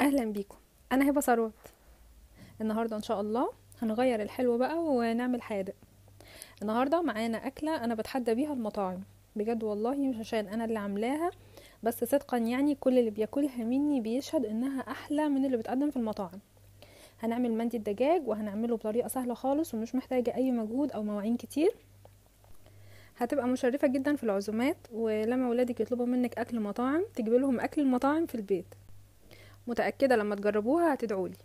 اهلا بيكم انا هبه ثروت النهارده ان شاء الله هنغير الحلو بقى ونعمل حادق النهارده معانا اكله انا بتحدى بيها المطاعم بجد والله مش عشان انا اللي عاملاها بس صدقا يعني كل اللي بياكلها مني بيشهد انها احلى من اللي بتقدم في المطاعم هنعمل مندي الدجاج وهنعمله بطريقه سهله خالص ومش محتاجه اي مجهود او مواعين كتير هتبقى مشرفه جدا في العزومات ولما ولادك يطلبوا منك اكل مطاعم تجيب لهم اكل المطاعم في البيت متأكدة لما تجربوها هتدعولي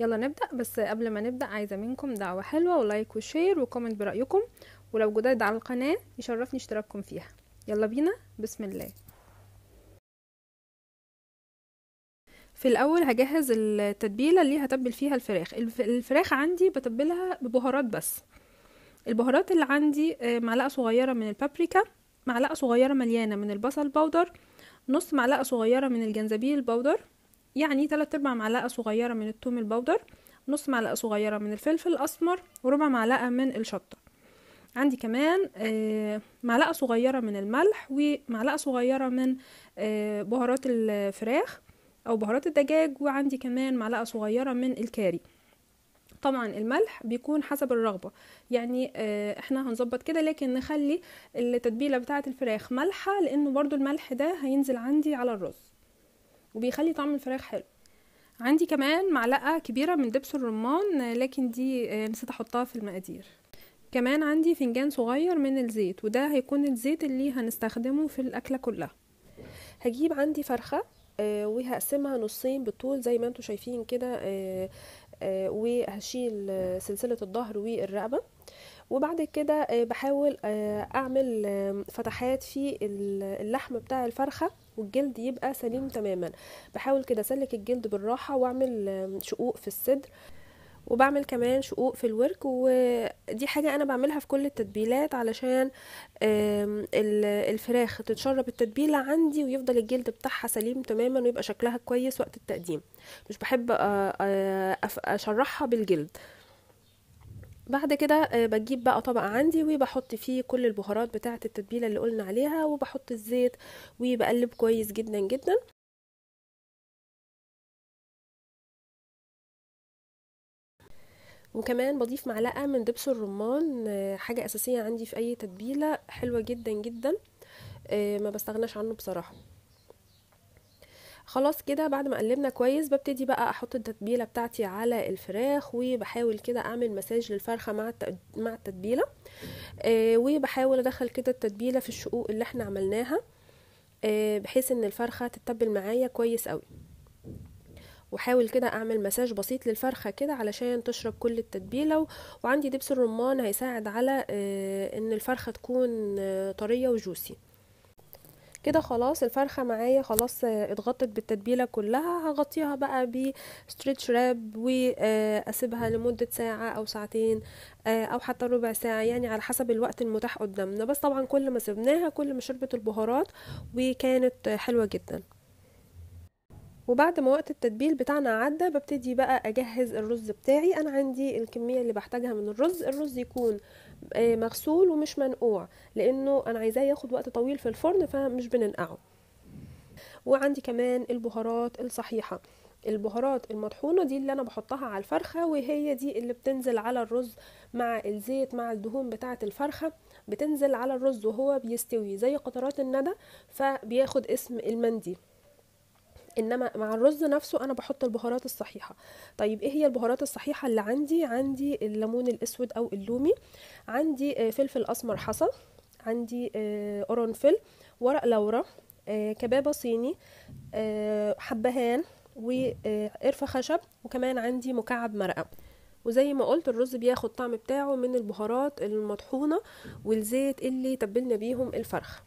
يلا نبدأ بس قبل ما نبدأ عايزة منكم دعوة حلوة ولايك وشير وكومنت برأيكم ولو جداد على القناة يشرفني اشتراككم فيها يلا بينا بسم الله في الاول هجهز التتبيله اللي هتبل فيها الفراخ الفراخ عندي بتبلها ببهارات بس البهارات اللي عندي آه، معلقه صغيره من البابريكا معلقه صغيره مليانه من البصل باودر نص معلقه صغيره من الجنزبيل باودر يعني تلات ارباع معلقه صغيره من التوم البودر نص معلقه صغيره من الفلفل الاسمر وربع معلقه من الشطه عندي كمان آه، معلقه صغيره من الملح ومعلقه صغيره من آه، بهارات الفراخ او بهارات الدجاج وعندي كمان معلقه صغيره من الكاري طبعا الملح بيكون حسب الرغبة يعني آه، احنا هنظبط كده لكن نخلي التتبيلة بتاعة الفراخ ملحة لانه برضو الملح ده هينزل عندي على الرز وبيخلي طعم الفراخ حلو عندي كمان معلقة كبيرة من دبس الرمان لكن دي آه، نسيت احطها في المقادير كمان عندي فنجان صغير من الزيت وده هيكون الزيت اللي هنستخدمه في الأكلة كلها هجيب عندي فرخة آه، وهقسمها نصين بالطول زي ما انتم شايفين كده آه، وهشيل سلسلة الظهر والرقبة وبعد كده بحاول اعمل فتحات في اللحم بتاع الفرخة والجلد يبقى سليم تماما بحاول كده اسلك الجلد بالراحه واعمل شقوق في الصدر وبعمل كمان شقوق في الورك ودي حاجة أنا بعملها في كل التتبيلات علشان الفراخ تتشرب التتبيلة عندي ويفضل الجلد بتاعها سليم تماما ويبقى شكلها كويس وقت التقديم مش بحب أشرحها بالجلد بعد كده آه، بجيب بقى طبق عندي وبحط فيه كل البهارات بتاعة التتبيلة اللي قلنا عليها وبحط الزيت وبقلب كويس جدا جدا وكمان بضيف معلقة من دبس الرمان آه، حاجة أساسية عندي في أي تتبيلة حلوة جدا جدا آه، ما بستغناش عنه بصراحة خلاص كده بعد ما قلبنا كويس ببتدي بقى احط التتبيله بتاعتي على الفراخ وبحاول كده اعمل مساج للفرخه مع مع التتبيله آه وبحاول ادخل كده التتبيله في الشقوق اللي احنا عملناها آه بحيث ان الفرخه تتبل معايا كويس قوي وحاول كده اعمل مساج بسيط للفرخه كده علشان تشرب كل التتبيله وعندي دبس الرمان هيساعد على آه، ان الفرخه تكون آه، طريه وجوسي كده خلاص الفرخه معايا خلاص اتغطت بالتتبيله كلها هغطيها بقى بستريتش راب واسيبها لمده ساعه او ساعتين آه، او حتى ربع ساعه يعني على حسب الوقت المتاح قدامنا بس طبعا كل ما سبناها كل ما شربت البهارات وكانت حلوه جدا وبعد ما وقت التتبيل بتاعنا عدى ببتدي بقى اجهز الرز بتاعي انا عندي الكميه اللي بحتاجها من الرز الرز يكون آه، مغسول ومش منقوع لانه انا عايزاه ياخد وقت طويل في الفرن فمش بننقعه وعندي كمان البهارات الصحيحه البهارات المطحونه دي اللي انا بحطها على الفرخه وهي دي اللي بتنزل على الرز مع الزيت مع الدهون بتاعه الفرخه بتنزل على الرز وهو بيستوي زي قطرات الندى فبياخد اسم المنديل انما مع الرز نفسه انا بحط البهارات الصحيحه طيب ايه هي البهارات الصحيحه اللي عندي عندي الليمون الاسود او اللومي عندي آه، فلفل اسمر حصى عندي آه، قرنفل ورق لورا آه، كبابه صيني حبهان وقرفه خشب وكمان عندي مكعب مرقه وزي ما قلت الرز بياخد طعم بتاعه من البهارات المطحونه والزيت اللي تبلنا بيهم الفرخه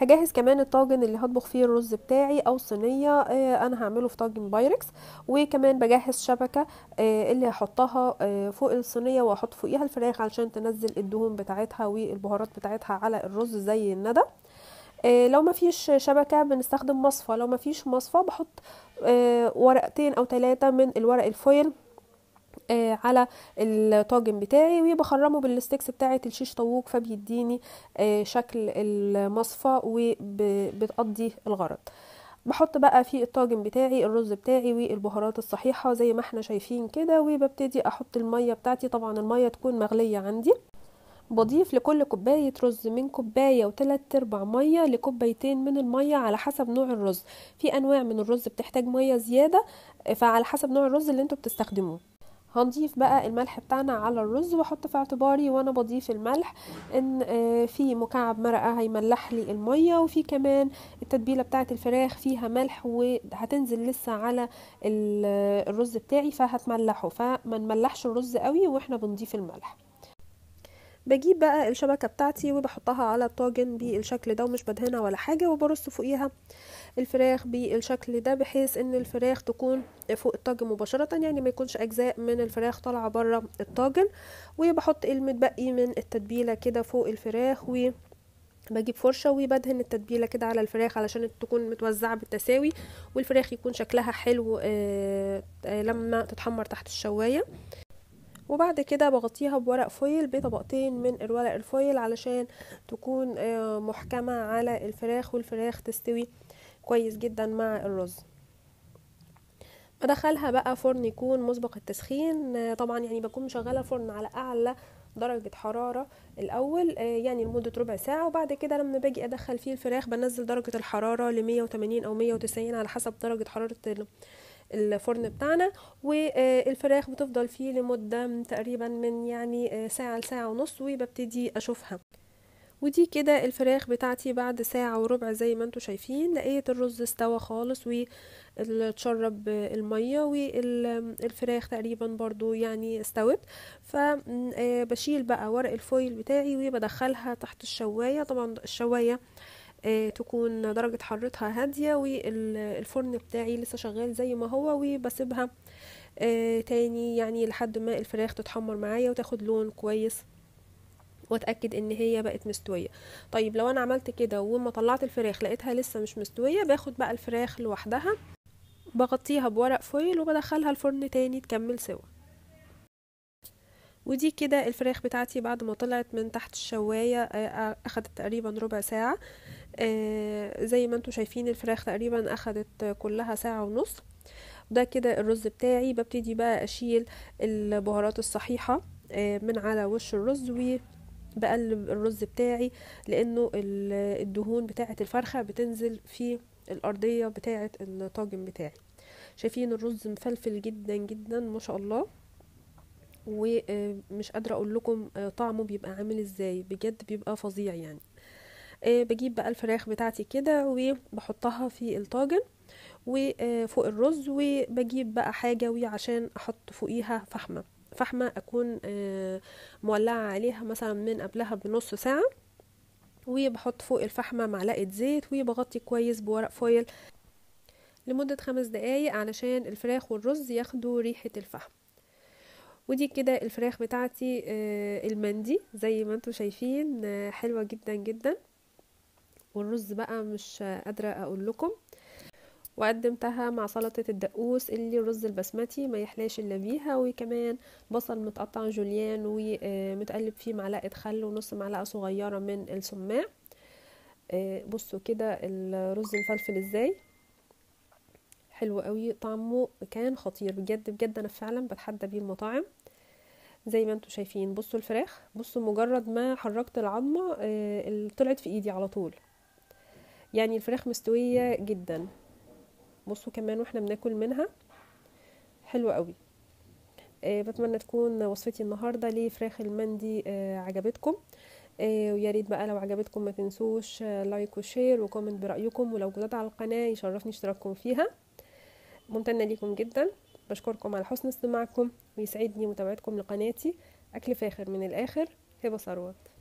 هجهز كمان الطاجن اللي هطبخ فيه الرز بتاعي او صينيه آه، انا هعمله في طاجن بايركس وكمان بجهز شبكه آه، اللي هحطها آه، فوق الصينيه واحط فوقيها الفراخ علشان تنزل الدهون بتاعتها والبهارات بتاعتها على الرز زي الندى لو ما فيش شبكه بنستخدم مصفى لو ما فيش مصفى بحط ورقتين او ثلاثه من الورق الفويل آه، على الطاجن بتاعي وبخرمه بالستيكس بتاعه الشيش طاووق فبيديني آه، شكل المصفى وبتقضي الغرض بحط بقى في الطاجن بتاعي الرز بتاعي والبهارات الصحيحة زي ما احنا شايفين كده وببتدي احط المية بتاعتي طبعا المية تكون مغلية عندي بضيف لكل كوباية رز من كوباية وتلات ارباع مية لكوبايتين من المية على حسب نوع الرز في انواع من الرز بتحتاج مية زيادة فعلى حسب نوع الرز اللي انتوا بتستخدموه هنضيف بقى الملح بتاعنا على الرز واحط في اعتباري وانا بضيف الملح ان آه، في مكعب مرقه هيملح لي الميه وفي كمان التتبيله بتاعه الفراخ فيها ملح وهتنزل لسه على آه، الرز بتاعي فهتملحه فما نملحش الرز قوي واحنا بنضيف الملح بجيب بقى الشبكة بتاعتي وبحطها على الطاجن بالشكل ده ومش بدهنها ولا حاجة وبرص فوقيها الفراخ بالشكل ده بحيث ان الفراخ تكون فوق الطاجن مباشرة يعني ما يكونش اجزاء من الفراخ طالعة بره الطاجن وبحط المتبقي من التتبيلة كده فوق الفراخ و بجيب فرشة وبدهن التتبيلة كده على الفراخ علشان تكون متوزعة بالتساوي والفراخ يكون شكلها حلو آه، آه، لما تتحمر تحت الشواية وبعد كده بغطيها بورق فويل بطبقتين من الورق الفويل علشان تكون آه، محكمة على الفراخ والفراخ تستوي كويس جدا مع الرز بدخلها بقى فرن يكون مسبق التسخين آه، طبعا يعني بكون مشغله فرن على اعلى درجة حرارة الأول آه، يعني لمدة ربع ساعة وبعد كده لما باجي أدخل فيه الفراخ بنزل درجة الحرارة لمية وتمانين أو مية وتسعين على حسب درجة حرارة الفرن بتاعنا والفراخ بتفضل فيه لمدة تقريبا من يعني آه، ساعة لساعة ونص وببتدي أشوفها ودي كده الفراخ بتاعتي بعد ساعة وربع زي ما انتوا شايفين لقيت الرز استوى خالص وتشرب آه، المية والفراخ تقريبا برضو يعني استوت فبشيل آه، بقى ورق الفويل بتاعي وبدخلها تحت الشواية طبعا الشواية آه، تكون درجة حرارتها هادية والفرن بتاعي لسه شغال زي ما هو وبسيبها آه، تاني يعني لحد ما الفراخ تتحمر معايا وتاخد لون كويس واتاكد ان هي بقت مستويه طيب لو انا عملت كده وما طلعت الفراخ لقيتها لسه مش مستويه باخد بقى الفراخ لوحدها بغطيها بورق فويل وبدخلها الفرن تاني تكمل سوا ودي كده الفراخ بتاعتي بعد ما طلعت من تحت الشواية آه، آه، اخدت تقريبا ربع ساعة آه، زي ما انتم شايفين الفراخ تقريبا اخدت كلها ساعة ونص ده كده الرز بتاعي ببتدي بقى اشيل البهارات الصحيحة من على وش الرز و بقلب الرز بتاعي لانه الدهون بتاعه الفرخه بتنزل في الارضيه بتاعه الطاجن بتاعي شايفين الرز مفلفل جدا جدا ما شاء الله ومش قادره اقول لكم آه، طعمه بيبقى عامل ازاي بجد بيبقى فظيع يعني آه، بجيب بقى الفراخ بتاعتي كده وبحطها في الطاجن وفوق آه، الرز وبجيب بقى حاجه عشان احط فوقيها فحمه فحمه اكون مولعه عليها مثلا من قبلها بنص ساعه وبحط فوق الفحمه معلقه زيت وبغطي كويس بورق فويل لمده خمس دقايق علشان الفراخ والرز ياخدوا ريحه الفحم ودي كده الفراخ بتاعتي آه، المندي زي ما انتم شايفين آه، حلوه جدا جدا والرز بقى مش قادره اقول لكم وقدمتها مع سلطة الدقوس اللي الرز البسمتي ما يحلاش إلا بيها وكمان بصل متقطع جوليان ومتقلب آه، فيه معلقة خل ونص معلقة صغيرة من السماع بصوا كده الرز مفلفل ازاي حلو قوي طعمه كان خطير بجد بجد انا فعلا بتحدى بيه المطاعم زي ما انتم شايفين بصوا الفراخ بصوا مجرد ما حركت العظمه آه، طلعت في ايدي على طول يعني الفراخ مستويه جدا بصوا كمان واحنا بناكل منها حلوه قوي آه، بتمنى تكون وصفتي النهارده لفراخ المندي آه، عجبتكم ويا ريت بقى لو عجبتكم ما تنسوش لايك وشير وكومنت برايكم ولو جداد على القناه يشرفني اشتراككم فيها ممتنة ليكم جدا بشكركم على حسن استماعكم ويسعدني متابعتكم لقناتي أكل فاخر من الآخر هبة ثروت